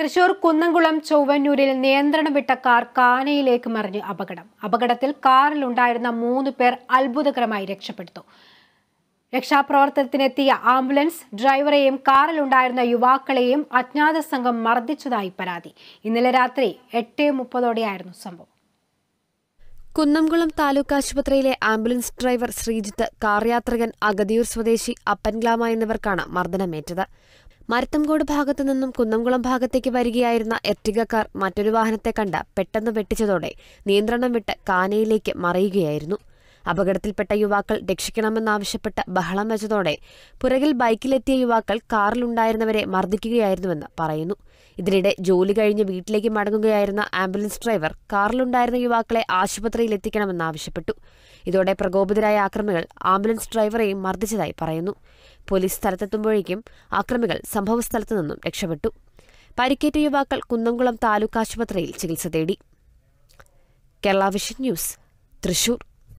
തൃശൂർ കുന്നംകുളം ചൊവ്വന്നൂരിൽ നിയന്ത്രണം വിട്ട കാർ കാനയിലേക്ക് മറിഞ്ഞു അപകടം അപകടത്തിൽ കാറിലുണ്ടായിരുന്ന മൂന്ന് പേർ അത്ഭുതകരമായി രക്ഷപ്പെട്ടു രക്ഷാപ്രവർത്തനത്തിനെത്തിയ ആംബുലൻസ് ഡ്രൈവറെയും കാറിലുണ്ടായിരുന്ന യുവാക്കളെയും അജ്ഞാത സംഘം മർദ്ദിച്ചതായി പരാതി ഇന്നലെ രാത്രി എട്ട് മുപ്പതോടെയായിരുന്നു സംഭവം കുന്നംകുളം താലൂക്ക് ആശുപത്രിയിലെ ആംബുലൻസ് ഡ്രൈവർ ശ്രീജിത്ത് കാർയാത്രികൻ അഗതിയൂർ സ്വദേശി അപ്പൻഗ്ലാമ എന്നിവർക്കാണ് മർദ്ദനമേറ്റത് മരത്തംകോട് ഭാഗത്തു നിന്നും കുന്നംകുളം ഭാഗത്തേക്ക് വരികയായിരുന്ന എർട്ടിഗക്കാർ മറ്റൊരു വാഹനത്തെ കണ്ട് പെട്ടെന്ന് വെട്ടിച്ചതോടെ നിയന്ത്രണം വിട്ട് കാനയിലേക്ക് മറിയുകയായിരുന്നു അപകടത്തിൽപ്പെട്ട യുവാക്കൾ രക്ഷിക്കണമെന്നാവശ്യപ്പെട്ട് ബഹളം വെച്ചതോടെ പുറകിൽ ബൈക്കിലെത്തിയ യുവാക്കൾ കാറിലുണ്ടായിരുന്നവരെ മർദ്ദിക്കുകയായിരുന്നുവെന്ന് പറയുന്നു ഇതിനിടെ ജോലി കഴിഞ്ഞ് വീട്ടിലേക്ക് മടങ്ങുകയായിരുന്ന ആംബുലൻസ് ഡ്രൈവർ കാറിലുണ്ടായിരുന്ന യുവാക്കളെ ആശുപത്രിയിൽ എത്തിക്കണമെന്നാവശ്യപ്പെട്ടു ഇതോടെ പ്രകോപിതരായ ആക്രമികൾ ആംബുലൻസ് ഡ്രൈവറെയും മർദ്ദിച്ചതായി പറയുന്നു പോലീസ് സ്ഥലത്തെത്തുമ്പോഴേക്കും ആക്രമികൾ സംഭവസ്ഥലത്തു നിന്നും രക്ഷപ്പെട്ടു പരിക്കേറ്റ യുവാക്കൾ കുന്നംകുളം താലൂക്ക് ആശുപത്രിയിൽ ചികിത്സ തേടി കേരള വിഷൻ ന്യൂസ് തൃശൂർ